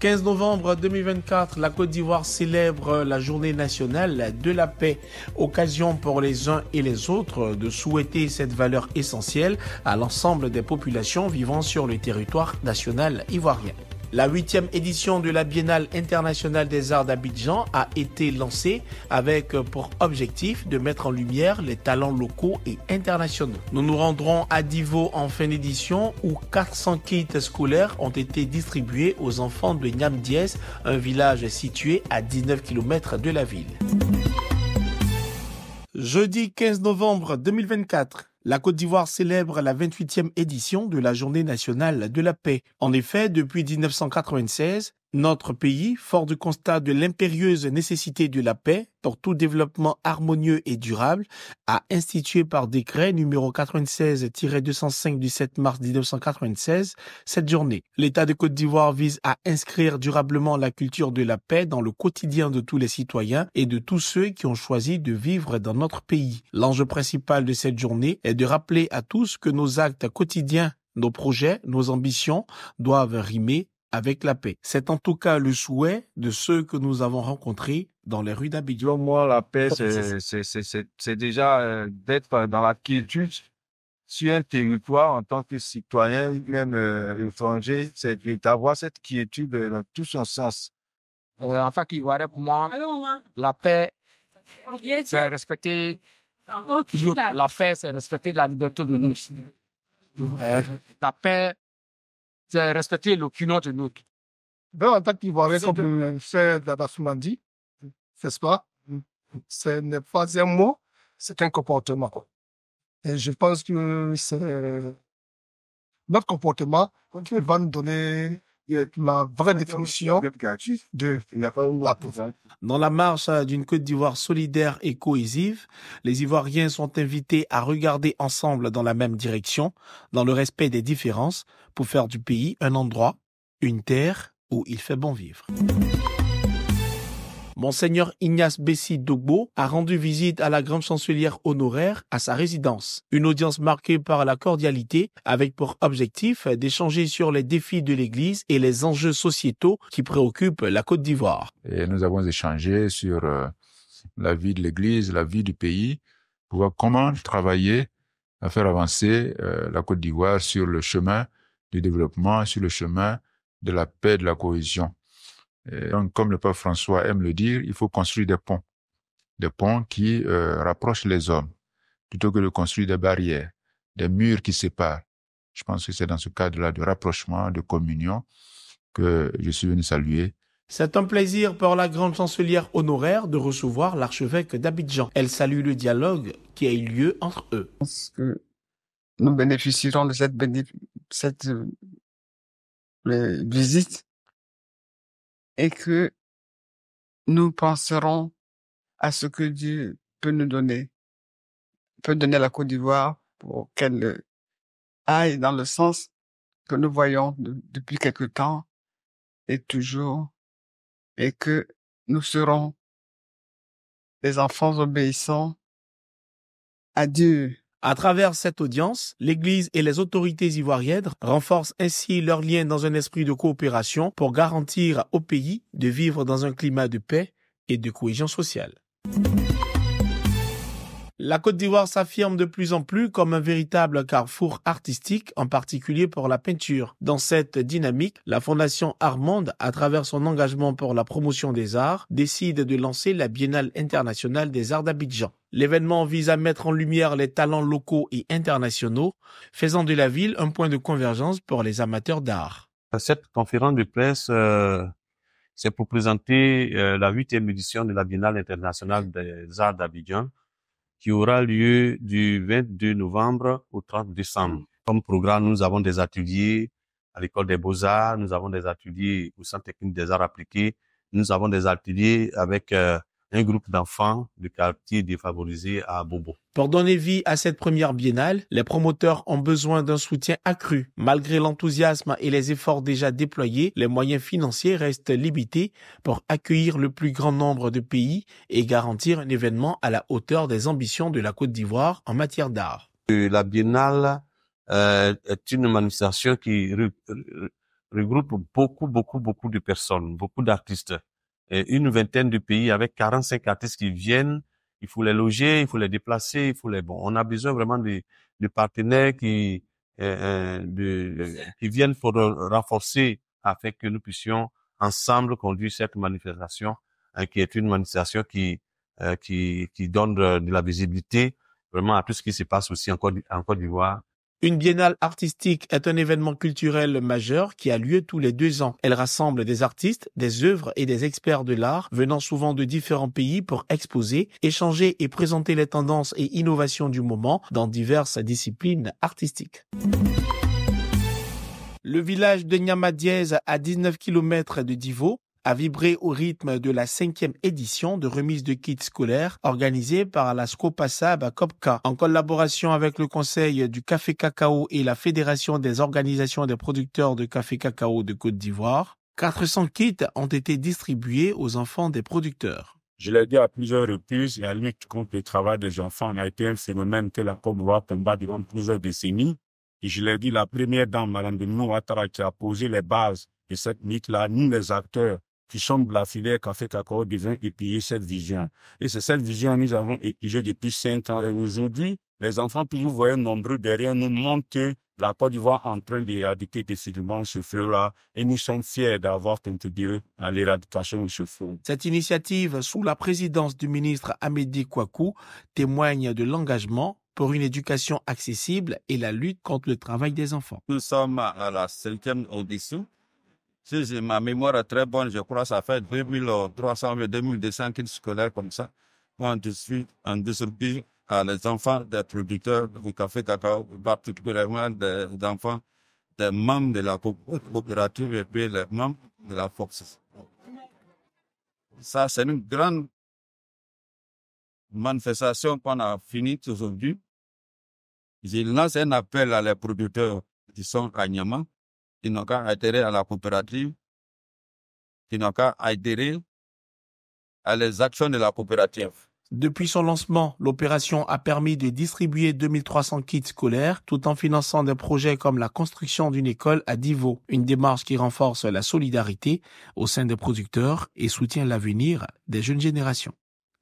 15 novembre 2024, la Côte d'Ivoire célèbre la journée nationale de la paix, occasion pour les uns et les autres de souhaiter cette valeur essentielle à l'ensemble des populations vivant sur le territoire national ivoirien. La huitième édition de la Biennale internationale des arts d'Abidjan a été lancée avec pour objectif de mettre en lumière les talents locaux et internationaux. Nous nous rendrons à Divo en fin d'édition où 400 kits scolaires ont été distribués aux enfants de Niamdiès, un village situé à 19 km de la ville. Jeudi 15 novembre 2024, la Côte d'Ivoire célèbre la 28e édition de la Journée nationale de la paix. En effet, depuis 1996, notre pays, fort du constat de l'impérieuse nécessité de la paix pour tout développement harmonieux et durable, a institué par décret numéro 96-205 du 7 mars 1996 cette journée. L'État de Côte d'Ivoire vise à inscrire durablement la culture de la paix dans le quotidien de tous les citoyens et de tous ceux qui ont choisi de vivre dans notre pays. L'enjeu principal de cette journée est de rappeler à tous que nos actes quotidiens nos projets, nos ambitions doivent rimer avec la paix. C'est en tout cas le souhait de ceux que nous avons rencontrés dans les rues d'Abidjan. Moi, la paix, oh, c'est déjà euh, d'être dans la quiétude sur un territoire en tant que citoyen, même euh, étranger, c'est d'avoir cette quiétude euh, dans tout son sens. en fait, pour moi, la paix, c'est respecter la paix, c'est respecter la liberté de nous. La paix, respecter l'opinion de l'autre. Ben, en tant qu'Ivoirien, comme le frère Dabassouma dit, C'est ce pas? Ce n'est pas un mot, c'est un comportement. Et je pense que c'est euh, notre comportement qui va nous donner la vraie Dans la marche euh, d'une Côte d'Ivoire solidaire et cohésive, les Ivoiriens sont invités à regarder ensemble dans la même direction, dans le respect des différences, pour faire du pays un endroit, une terre où il fait bon vivre. Monseigneur Ignace bessy Dogbo a rendu visite à la grande chancelière honoraire à sa résidence. Une audience marquée par la cordialité avec pour objectif d'échanger sur les défis de l'Église et les enjeux sociétaux qui préoccupent la Côte d'Ivoire. Et nous avons échangé sur euh, la vie de l'Église, la vie du pays, pour voir comment travailler à faire avancer euh, la Côte d'Ivoire sur le chemin du développement, sur le chemin de la paix, de la cohésion. Euh, donc, comme le pape François aime le dire, il faut construire des ponts, des ponts qui euh, rapprochent les hommes, plutôt que de construire des barrières, des murs qui séparent. Je pense que c'est dans ce cadre-là de rapprochement, de communion, que je suis venu saluer c'est un plaisir pour la grande chancelière honoraire de recevoir l'archevêque d'Abidjan. Elle salue le dialogue qui a eu lieu entre eux. Je pense que nous bénéficierons de cette, cette euh, visite et que nous penserons à ce que Dieu peut nous donner, peut donner à la Côte d'Ivoire pour qu'elle aille dans le sens que nous voyons depuis quelque temps et toujours, et que nous serons des enfants obéissants à Dieu à travers cette audience, l'Église et les autorités ivoiriennes renforcent ainsi leurs liens dans un esprit de coopération pour garantir au pays de vivre dans un climat de paix et de cohésion sociale. La Côte d'Ivoire s'affirme de plus en plus comme un véritable carrefour artistique, en particulier pour la peinture. Dans cette dynamique, la Fondation Armande, à travers son engagement pour la promotion des arts, décide de lancer la Biennale internationale des arts d'Abidjan. L'événement vise à mettre en lumière les talents locaux et internationaux, faisant de la ville un point de convergence pour les amateurs d'art. Cette conférence de presse, c'est euh, pour présenter euh, la huitième édition de la Biennale internationale des arts d'Abidjan qui aura lieu du 22 novembre au 30 décembre. Comme programme, nous avons des ateliers à l'école des beaux-arts, nous avons des ateliers au Centre technique des arts appliqués, nous avons des ateliers avec euh, un groupe d'enfants de quartier défavorisé à Bobo. Pour donner vie à cette première biennale, les promoteurs ont besoin d'un soutien accru. Malgré l'enthousiasme et les efforts déjà déployés, les moyens financiers restent limités pour accueillir le plus grand nombre de pays et garantir un événement à la hauteur des ambitions de la Côte d'Ivoire en matière d'art. Euh, la biennale euh, est une manifestation qui regroupe beaucoup, beaucoup, beaucoup de personnes, beaucoup d'artistes une vingtaine de pays avec 45 artistes qui viennent. Il faut les loger, il faut les déplacer, il faut les... Bon, on a besoin vraiment de, de partenaires qui, euh, euh, euh qui viennent pour renforcer afin que nous puissions ensemble conduire cette manifestation, hein, qui est une manifestation qui, euh, qui, qui donne de, la visibilité vraiment à tout ce qui se passe aussi en Côte, en Côte d'Ivoire une biennale artistique est un événement culturel majeur qui a lieu tous les deux ans. Elle rassemble des artistes, des œuvres et des experts de l'art venant souvent de différents pays pour exposer, échanger et présenter les tendances et innovations du moment dans diverses disciplines artistiques. Le village de Nyamadiez, à 19 km de Divo, a vibré au rythme de la cinquième édition de remise de kits scolaires organisée par la Scopasab à Kopka en collaboration avec le Conseil du Café Cacao et la Fédération des organisations des producteurs de café cacao de Côte d'Ivoire. 400 kits ont été distribués aux enfants des producteurs. Je l'ai dit à plusieurs reprises, la lutte contre le travail des enfants a été un phénomène que la Côte d'Ivoire combat durant plusieurs décennies. Et je l'ai dit, la première dame, Madame de Ouattara, qui a posé les bases de cette mythe là ni les acteurs qui semble affilier Café Cacao Divin épier cette vision. Et c'est cette vision que nous avons épuisée depuis cinq ans. Et aujourd'hui, les enfants que vous voyez nombreux derrière nous montrent que la Côte d'Ivoire est en train d'éradiquer décidément ce fléau-là et nous sommes fiers d'avoir contribué à l'éradication de ce feu. Cette initiative, sous la présidence du ministre Amédée Kouakou, témoigne de l'engagement pour une éducation accessible et la lutte contre le travail des enfants. Nous sommes à la cinquième audition si ma mémoire est très bonne, je crois que ça fait 2300 ou 2200 kits scolaires comme ça. On distribue, on distribue à les enfants des producteurs du café cacao, particulièrement des, enfants des membres de la coopérative et puis les membres de la force. Ça, c'est une grande manifestation qu'on a finie aujourd'hui. Je lance un appel à les producteurs qui sont à qui n'ont qu'à adhérer à la coopérative. qui n'ont qu'à adhérer à les actions de la coopérative. Depuis son lancement, l'opération a permis de distribuer 2300 kits scolaires tout en finançant des projets comme la construction d'une école à Divo, une démarche qui renforce la solidarité au sein des producteurs et soutient l'avenir des jeunes générations.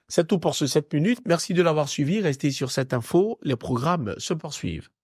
C'est tout pour ce 7 minutes. Merci de l'avoir suivi. Restez sur cette info. Les programmes se poursuivent.